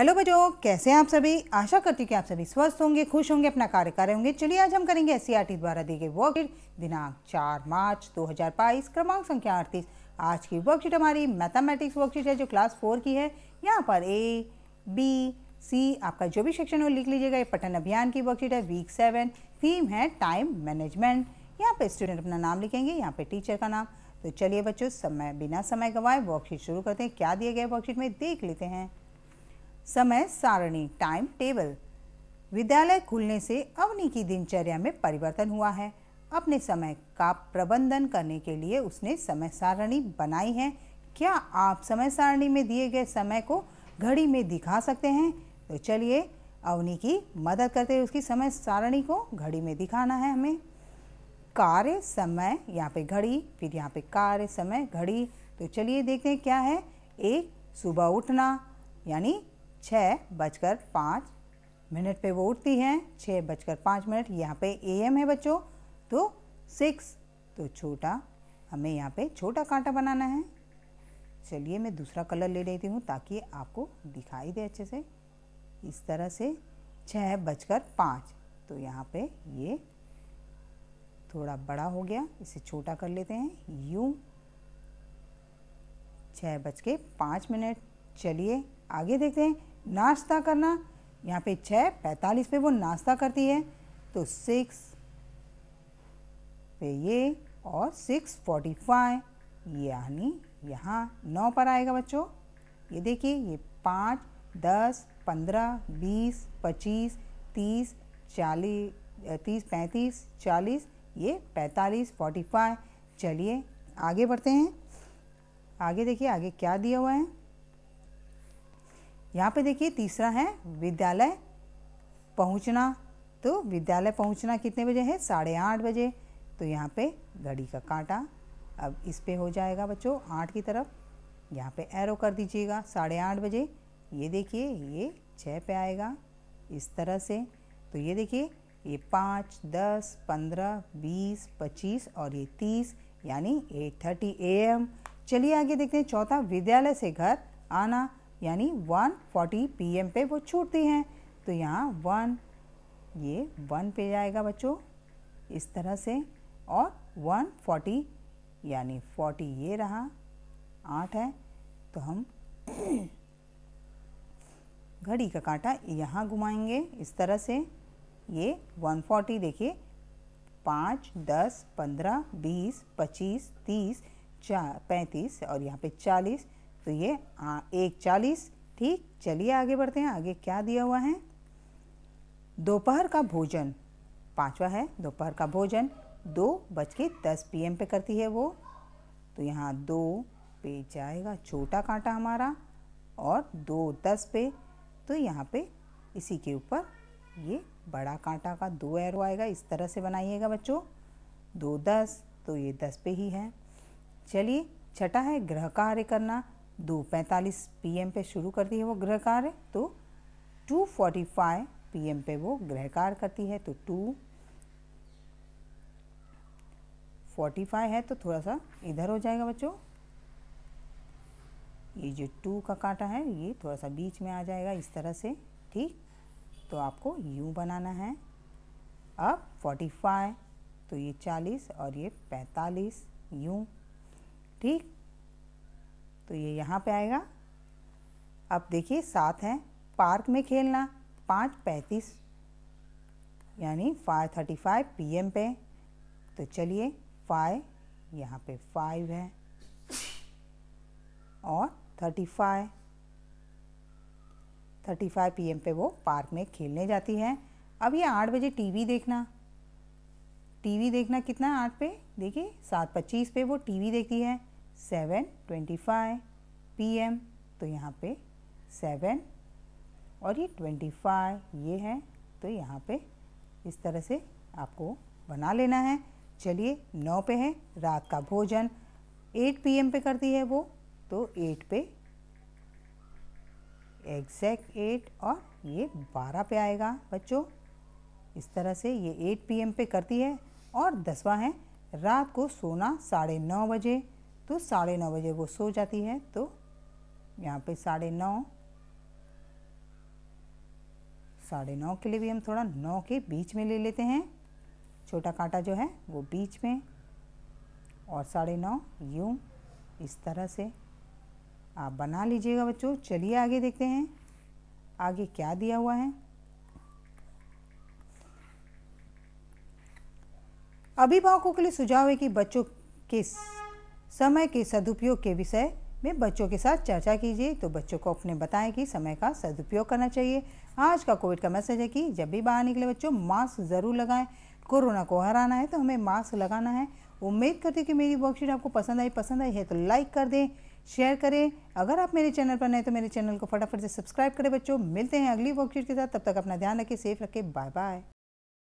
hello बजो कैसे हैं आप सभी आशा करती हूँ कि आप सभी स्वस्थ होंगे खुश होंगे अपना कार्य कर रहे होंगे चलिए आज हम करेंगे एस e द्वारा दी गई वर्कशीट दिनांक 4 मार्च 2022 क्रमांक संख्या अड़तीस आज की वर्कशीट हमारी मैथमेटिक्स वर्कशीट है जो क्लास फोर की है यहाँ पर ए बी सी आपका जो भी सेक्शन हो लिख लीजिएगा ये पठन अभियान की वर्कशीट है वीक सेवन थीम है टाइम मैनेजमेंट यहाँ पर स्टूडेंट अपना नाम लिखेंगे यहाँ पर टीचर का नाम तो चलिए बच्चों समय बिना समय गंवाए वर्कशीट शुरू करते हैं क्या दिए गए वर्कशीट में देख लेते हैं समय सारणी टाइम टेबल विद्यालय खुलने से अवनी की दिनचर्या में परिवर्तन हुआ है अपने समय का प्रबंधन करने के लिए उसने समय सारणी बनाई है क्या आप समय सारणी में दिए गए समय को घड़ी में दिखा सकते हैं तो चलिए अवनी की मदद करते हुए उसकी समय सारणी को घड़ी में दिखाना है हमें कार्य समय यहाँ पे घड़ी फिर यहाँ पे कार्य समय घड़ी तो चलिए देखते हैं क्या है एक सुबह उठना यानी छः बजकर पाँच मिनट पे वो उठती हैं छः बजकर पाँच मिनट यहाँ पे एम है बच्चों तो सिक्स तो छोटा हमें यहाँ पे छोटा कांटा बनाना है चलिए मैं दूसरा कलर ले लेती हूँ ताकि आपको दिखाई दे अच्छे से इस तरह से छः बजकर पाँच तो यहाँ पे ये थोड़ा बड़ा हो गया इसे छोटा कर लेते हैं यू छः बज के पाँच मिनट चलिए आगे देखते हैं नाश्ता करना यहाँ पे छः पैंतालीस पे वो नाश्ता करती है तो सिक्स पे ये और सिक्स फोर्टी फाइव यानी यहाँ नौ पर आएगा बच्चों ये देखिए ये पाँच दस पंद्रह बीस पच्चीस तीस चालीस तीस पैंतीस चालीस ये पैंतालीस फोर्टी फाइव चलिए आगे बढ़ते हैं आगे देखिए आगे क्या दिया हुआ है यहाँ पे देखिए तीसरा है विद्यालय पहुँचना तो विद्यालय पहुँचना कितने बजे है साढ़े आठ बजे तो यहाँ पे घड़ी का कांटा अब इस पे हो जाएगा बच्चों आठ की तरफ यहाँ पे एरो कर दीजिएगा साढ़े आठ बजे ये देखिए ये छः पे आएगा इस तरह से तो ये देखिए ये पाँच दस पंद्रह बीस पच्चीस और ये तीस यानी एट थर्टी ए एम चलिए आगे देखते हैं चौथा विद्यालय से घर आना यानी 1:40 एम पे वो छूटती हैं तो यहाँ वन ये वन पे जाएगा बच्चों इस तरह से और 1:40 यानी 40 ये रहा आठ है तो हम घड़ी का कांटा यहाँ घुमाएंगे इस तरह से ये 140 देखिए पाँच दस पंद्रह बीस पच्चीस तीस चार पैंतीस और यहाँ पे चालीस तो ये आ, एक चालीस ठीक चलिए आगे बढ़ते हैं आगे क्या दिया हुआ है दोपहर का भोजन पांचवा है दोपहर का भोजन दो बज के दस पी पे करती है वो तो यहाँ दो पे जाएगा छोटा कांटा हमारा और दो दस पे तो यहाँ पे इसी के ऊपर ये बड़ा कांटा का दो एरो आएगा इस तरह से बनाइएगा बच्चों दो दस तो ये दस पे ही है चलिए छठा है ग्रह कार्य करना दो पैंतालीस पी पे शुरू करती है वो गृह कार्य तो टू फोर्टी फाइव पी पे वो गृह कार्य करती है तो टू फोर्टी फाइव है तो थोड़ा सा इधर हो जाएगा बच्चों ये जो टू का कांटा है ये थोड़ा सा बीच में आ जाएगा इस तरह से ठीक तो आपको यू बनाना है अब फोर्टी फाइव तो ये चालीस और ये पैंतालीस यू ठीक तो ये यहाँ पे आएगा अब देखिए सात हैं पार्क में खेलना पाँच पैंतीस यानी five thirty five P M पे तो चलिए फाइव यहाँ पे फाइव है और thirty five thirty five P M पे वो पार्क में खेलने जाती है अब ये आठ बजे टीवी देखना टीवी देखना कितना आठ पे देखिए सात पच्चीस पे वो टीवी देखती है seven twenty five P M तो यहाँ पे सेवन और ये ट्वेंटी फाइव ये है तो यहाँ पे इस तरह से आपको बना लेना है चलिए नौ पे है रात का भोजन एट पी एम पे करती है वो तो एट पे एग्जैक्ट एट और ये बारह पे आएगा बच्चों इस तरह से ये एट पी एम पे करती है और दसवा है रात को सोना साढ़े नौ बजे तो साढ़े नौ बजे वो सो जाती है तो यहाँ पे साढ़े नौ साढ़े नौ के लिए भी हम थोड़ा नौ के बीच में ले लेते हैं छोटा कांटा जो है वो बीच में और साढ़े नौ यूँ इस तरह से आप बना लीजिएगा बच्चों चलिए आगे देखते हैं आगे क्या दिया हुआ है अभिभावकों के लिए सुझाव है कि बच्चों के समय के सदुपयोग के विषय में बच्चों के साथ चर्चा कीजिए तो बच्चों को अपने बताएं कि समय का सदुपयोग करना चाहिए आज का कोविड का मैसेज है कि जब भी बाहर निकले बच्चों मास्क ज़रूर लगाएं कोरोना को हराना है तो हमें मास्क लगाना है उम्मीद करती हूँ कि मेरी वर्कशीट आपको पसंद आई पसंद आई है तो लाइक कर दें शेयर करें अगर आप मेरे चैनल पर नए तो मेरे चैनल को फटाफट से सब्सक्राइब करें बच्चों मिलते हैं अगली वर्कशीट के साथ तब तक अपना ध्यान रखें सेफ रखें बाय बाय